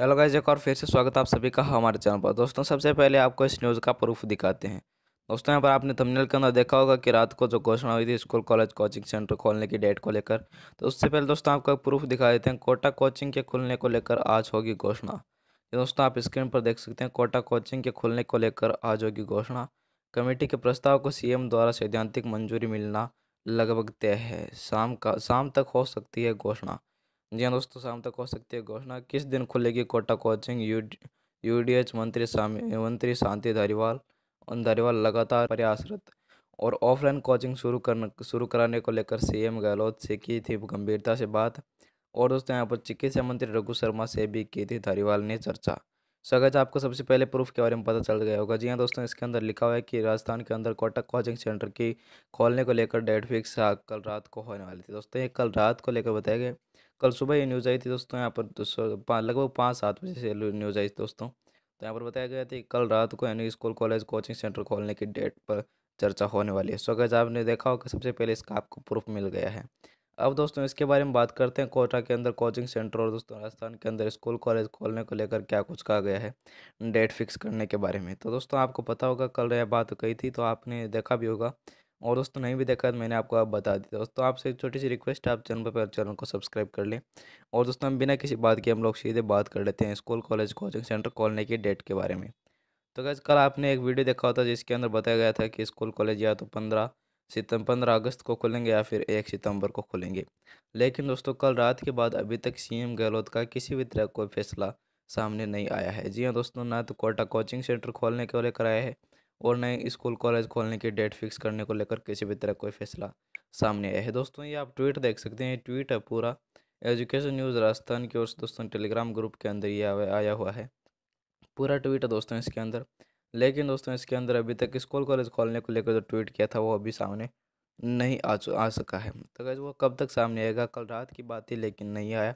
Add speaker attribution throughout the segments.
Speaker 1: hello guys एक और फिर से स्वागत आप सभी का हमारे चैनल पर दोस्तों सबसे पहले आपको इस न्यूज़ का प्रूफ दिखाते हैं दोस्तों यहाँ पर आपने थंबनेल के अंदर देखा होगा कि रात को जो घोषणा हुई थी स्कूल कॉलेज कोचिंग सेंटर खोलने की डेट को लेकर तो उससे पहले दोस्तों आपको एक प्रूफ दिखा देते हैं कोटा कोचिंग के खुलने को लेकर आज होगी घोषणा ये तो दोस्तों आप स्क्रीन पर देख सकते हैं कोटा कोचिंग के खुलने को लेकर आज होगी घोषणा कमेटी के प्रस्ताव को सी द्वारा सैद्धांतिक मंजूरी मिलना लगभग तय है शाम का शाम तक हो सकती है घोषणा जी हाँ दोस्तों शाम तक हो सकती है घोषणा किस दिन खुलेगी Kota coaching U D H मंत्री मंत्री शांति धारीवाल उन धारीवाल लगातार प्रयासरत और ऑफलाइन कोचिंग शुरू करने शुरू कराने को लेकर सीएम गहलोत से की थी गंभीरता से बात और दोस्तों यहाँ पर चिकित्सा मंत्री रघु शर्मा से भी की थी धारीवाल ने चर्चा स्वागत है आपको सबसे पहले प्रूफ के बारे में पता चल गया होगा जी हाँ दोस्तों इसके अंदर लिखा हुआ है कि राजस्थान के अंदर कोटक कोचिंग सेंटर की खोलने को लेकर डेट फिक्स कल रात को होने वाली थी दोस्तों ये कल रात को लेकर बताया गया कल सुबह ये न्यूज़ आई थी दोस्तों यहाँ पर तो लगभग पाँच सात बजे से न्यूज़ आई थी दोस्तों तो यहाँ पर बताया गया था कि कल रात को यानी स्कूल कॉलेज कोचिंग सेंटर खोलने की डेट पर चर्चा होने वाली है सो अगर आपने देखा होगा सबसे पहले इसका आपको प्रूफ मिल गया है अब दोस्तों इसके बारे में बात करते हैं कोटा के अंदर कोचिंग सेंटर और दोस्तों राजस्थान के अंदर स्कूल कॉलेज खोलने को लेकर क्या कुछ कहा गया है डेट फिक्स करने के बारे में तो दोस्तों आपको पता होगा कल यह बात कही थी तो आपने देखा भी होगा और दोस्तों नहीं भी देखा तो मैंने आपको आप बता दिया दोस्तों आपसे एक छोटी सी रिक्वेस्ट आप चैनल पर चैनल को सब्सक्राइब कर लें और दोस्तों हम बिना किसी बात के हम लोग सीधे बात कर लेते हैं स्कूल कॉलेज कोचिंग सेंटर खोलने की डेट के बारे में तो कैसे कल आपने एक वीडियो देखा होता जिसके अंदर बताया गया था कि स्कूल कॉलेज या तो पंद्रह सितम पंद्रह अगस्त को खुलेंगे या फिर एक सितंबर को खुलेंगे लेकिन दोस्तों कल रात के बाद अभी तक सीएम गहलोत का किसी भी तरह कोई फैसला सामने नहीं आया है जी हाँ दोस्तों ना तो कोटा कोचिंग सेंटर खोलने को लेकर आया है और नए स्कूल कॉलेज खोलने की डेट फिक्स करने को लेकर किसी भी तरह कोई फैसला सामने आया है दोस्तों ये आप ट्वीट देख सकते हैं ट्वीट है पूरा एजुकेशन न्यूज़ राजस्थान की ओर से दोस्तों टेलीग्राम ग्रुप के अंदर ये आया हुआ है पूरा ट्वीट है दोस्तों इसके अंदर लेकिन दोस्तों इसके अंदर अभी तक स्कूल कॉलेज खोलने को लेकर जो ट्वीट किया था वो अभी सामने नहीं आ आ सका है तो कैसे वो कब तक सामने आएगा कल रात की बात थी लेकिन नहीं आया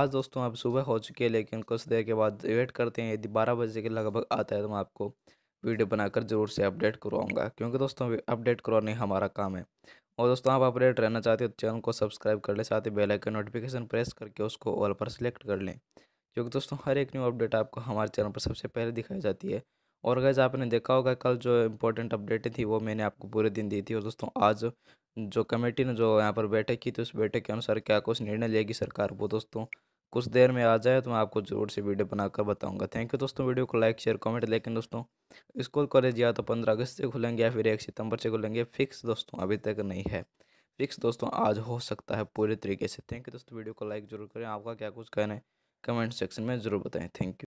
Speaker 1: आज दोस्तों अब सुबह हो चुकी है लेकिन कुछ देर के बाद वेट करते हैं यदि बारह बजे के लगभग आता है तो मैं आपको वीडियो बनाकर ज़रूर से अपडेट करवाऊँगा क्योंकि दोस्तों अपडेट करवाने हमारा काम है और दोस्तों आप अपडेट रहना चाहते हो तो चैनल को सब्सक्राइब कर लें साथ ही बेल आइकन नोटिफिकेशन प्रेस करके उसको ऑल पर सिलेक्ट कर लें क्योंकि दोस्तों हर एक न्यू अपडेट आपको हमारे चैनल पर सबसे पहले दिखाई जाती है और गैज़ आपने देखा होगा कल जो इंपॉर्टेंट अपडेटें थी वो मैंने आपको पूरे दिन दी थी और दोस्तों आज जो कमेटी ने जो यहाँ पर बैठक की थी उस बैठक के अनुसार क्या कुछ निर्णय लेगी सरकार वो दोस्तों कुछ देर में आ जाए तो मैं आपको ज़रूर से वीडियो बनाकर बताऊँगा थैंक यू दोस्तों वीडियो को लाइक शेयर कॉमेंट लेकिन दोस्तों स्कूल कॉलेज या तो पंद्रह अगस्त से खुलेंगे या फिर एक सितंबर से खुलेंगे फिक्स दोस्तों अभी तक नहीं है फिक्स दोस्तों आज हो सकता है पूरे तरीके से थैंक यू दोस्तों वीडियो को लाइक जरूर करें आपका क्या कुछ कहना है कमेंट सेक्शन में ज़रूर बताएं थैंक यू